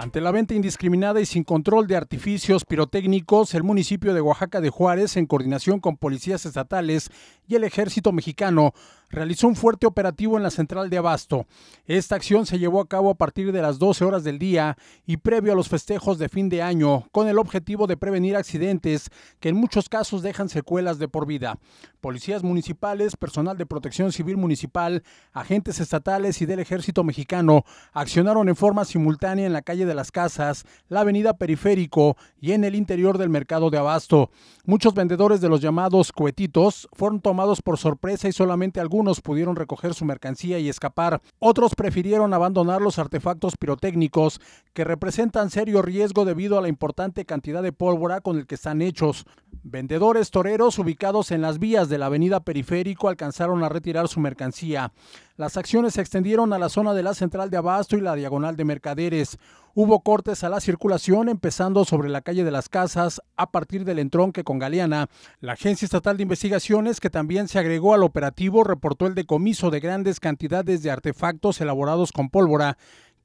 Ante la venta indiscriminada y sin control de artificios pirotécnicos, el municipio de Oaxaca de Juárez, en coordinación con policías estatales y el ejército mexicano, realizó un fuerte operativo en la central de Abasto. Esta acción se llevó a cabo a partir de las 12 horas del día y previo a los festejos de fin de año, con el objetivo de prevenir accidentes que en muchos casos dejan secuelas de por vida. Policías municipales, personal de protección civil municipal, agentes estatales y del ejército mexicano accionaron en forma simultánea en la calle de las Casas, la avenida Periférico y en el interior del mercado de Abasto. Muchos vendedores de los llamados cohetitos fueron tomados por sorpresa y solamente algunos algunos pudieron recoger su mercancía y escapar. Otros prefirieron abandonar los artefactos pirotécnicos, que representan serio riesgo debido a la importante cantidad de pólvora con el que están hechos. Vendedores toreros ubicados en las vías de la avenida Periférico alcanzaron a retirar su mercancía. Las acciones se extendieron a la zona de la central de abasto y la diagonal de mercaderes. Hubo cortes a la circulación empezando sobre la calle de las casas a partir del entronque con Galeana. La Agencia Estatal de Investigaciones, que también se agregó al operativo, reportó el decomiso de grandes cantidades de artefactos elaborados con pólvora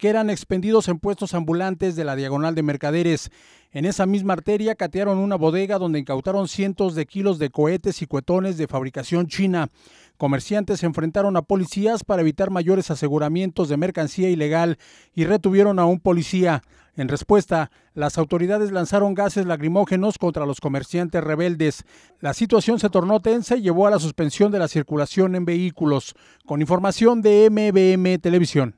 que eran expendidos en puestos ambulantes de la diagonal de mercaderes. En esa misma arteria catearon una bodega donde incautaron cientos de kilos de cohetes y cuetones de fabricación china. Comerciantes se enfrentaron a policías para evitar mayores aseguramientos de mercancía ilegal y retuvieron a un policía. En respuesta, las autoridades lanzaron gases lacrimógenos contra los comerciantes rebeldes. La situación se tornó tensa y llevó a la suspensión de la circulación en vehículos. Con información de MBM Televisión.